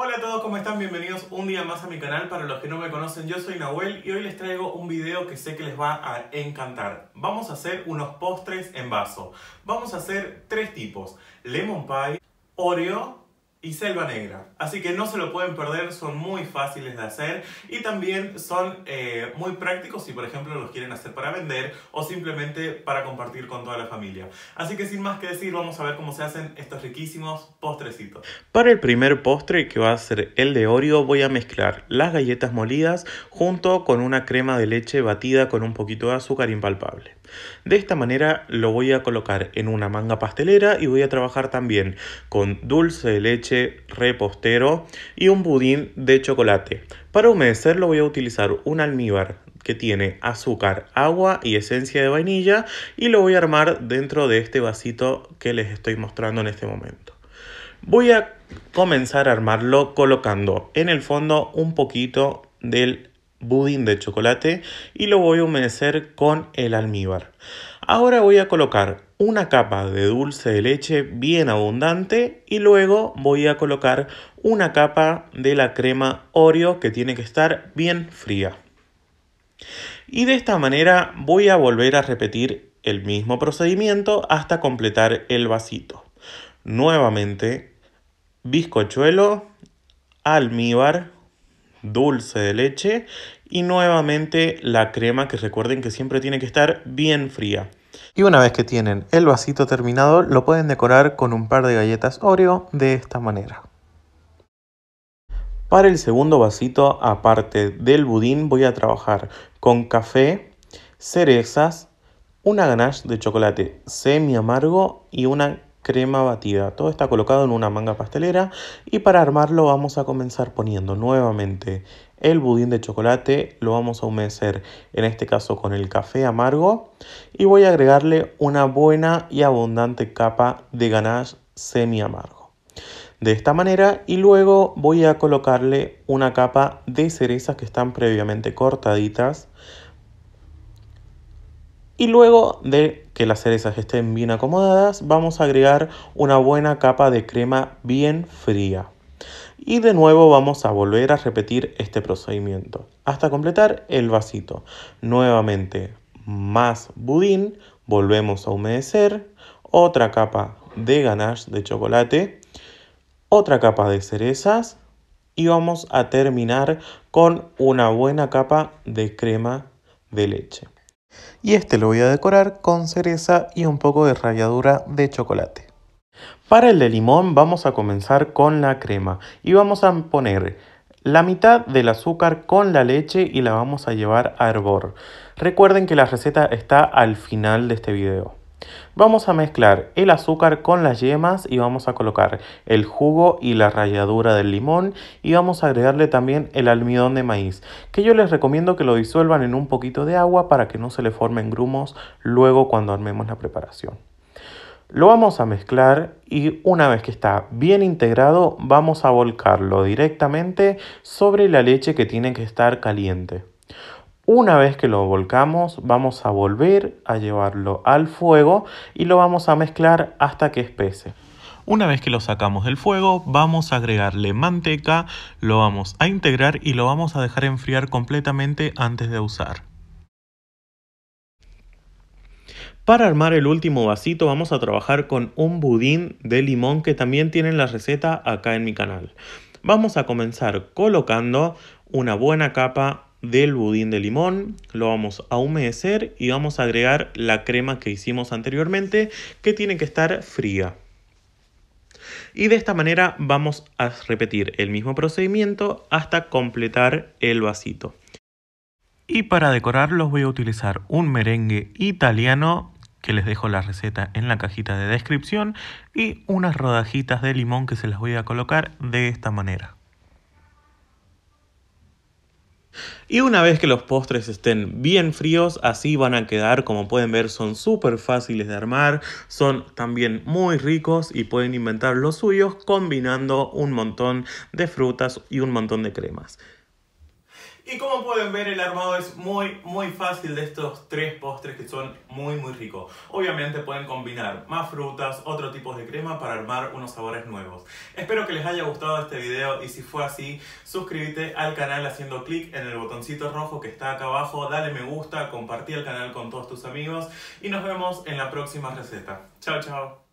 Hola a todos, ¿cómo están? Bienvenidos un día más a mi canal. Para los que no me conocen, yo soy Nahuel y hoy les traigo un video que sé que les va a encantar. Vamos a hacer unos postres en vaso. Vamos a hacer tres tipos, lemon pie, oreo y selva negra. Así que no se lo pueden perder, son muy fáciles de hacer y también son eh, muy prácticos si por ejemplo los quieren hacer para vender o simplemente para compartir con toda la familia. Así que sin más que decir, vamos a ver cómo se hacen estos riquísimos postrecitos. Para el primer postre, que va a ser el de Oreo, voy a mezclar las galletas molidas junto con una crema de leche batida con un poquito de azúcar impalpable. De esta manera lo voy a colocar en una manga pastelera y voy a trabajar también con dulce de leche repostero y un budín de chocolate. Para humedecerlo voy a utilizar un almíbar que tiene azúcar, agua y esencia de vainilla y lo voy a armar dentro de este vasito que les estoy mostrando en este momento. Voy a comenzar a armarlo colocando en el fondo un poquito del budín de chocolate y lo voy a humedecer con el almíbar. Ahora voy a colocar una capa de dulce de leche bien abundante y luego voy a colocar una capa de la crema Oreo que tiene que estar bien fría. Y de esta manera voy a volver a repetir el mismo procedimiento hasta completar el vasito. Nuevamente, bizcochuelo, almíbar, dulce de leche y nuevamente la crema que recuerden que siempre tiene que estar bien fría. Y una vez que tienen el vasito terminado lo pueden decorar con un par de galletas Oreo de esta manera. Para el segundo vasito, aparte del budín, voy a trabajar con café, cerezas, una ganache de chocolate semi amargo y una crema batida. Todo está colocado en una manga pastelera y para armarlo vamos a comenzar poniendo nuevamente el budín de chocolate, lo vamos a humedecer en este caso con el café amargo y voy a agregarle una buena y abundante capa de ganache semi amargo. De esta manera y luego voy a colocarle una capa de cerezas que están previamente cortaditas y luego de que las cerezas estén bien acomodadas, vamos a agregar una buena capa de crema bien fría. Y de nuevo vamos a volver a repetir este procedimiento hasta completar el vasito. Nuevamente más budín, volvemos a humedecer, otra capa de ganache de chocolate, otra capa de cerezas y vamos a terminar con una buena capa de crema de leche. Y este lo voy a decorar con cereza y un poco de ralladura de chocolate. Para el de limón vamos a comenzar con la crema y vamos a poner la mitad del azúcar con la leche y la vamos a llevar a hervor. Recuerden que la receta está al final de este video. Vamos a mezclar el azúcar con las yemas y vamos a colocar el jugo y la ralladura del limón y vamos a agregarle también el almidón de maíz, que yo les recomiendo que lo disuelvan en un poquito de agua para que no se le formen grumos luego cuando armemos la preparación. Lo vamos a mezclar y una vez que está bien integrado vamos a volcarlo directamente sobre la leche que tiene que estar caliente. Una vez que lo volcamos vamos a volver a llevarlo al fuego y lo vamos a mezclar hasta que espese. Una vez que lo sacamos del fuego, vamos a agregarle manteca, lo vamos a integrar y lo vamos a dejar enfriar completamente antes de usar. Para armar el último vasito vamos a trabajar con un budín de limón que también tienen la receta acá en mi canal. Vamos a comenzar colocando una buena capa del budín de limón, lo vamos a humedecer y vamos a agregar la crema que hicimos anteriormente que tiene que estar fría. Y de esta manera vamos a repetir el mismo procedimiento hasta completar el vasito. Y para decorarlos voy a utilizar un merengue italiano que les dejo la receta en la cajita de descripción y unas rodajitas de limón que se las voy a colocar de esta manera. Y una vez que los postres estén bien fríos, así van a quedar, como pueden ver son súper fáciles de armar, son también muy ricos y pueden inventar los suyos combinando un montón de frutas y un montón de cremas. Y como pueden ver, el armado es muy, muy fácil de estos tres postres que son muy, muy ricos. Obviamente pueden combinar más frutas, otro tipo de crema para armar unos sabores nuevos. Espero que les haya gustado este video y si fue así, suscríbete al canal haciendo clic en el botoncito rojo que está acá abajo, dale me gusta, compartí el canal con todos tus amigos y nos vemos en la próxima receta. Chao, chao.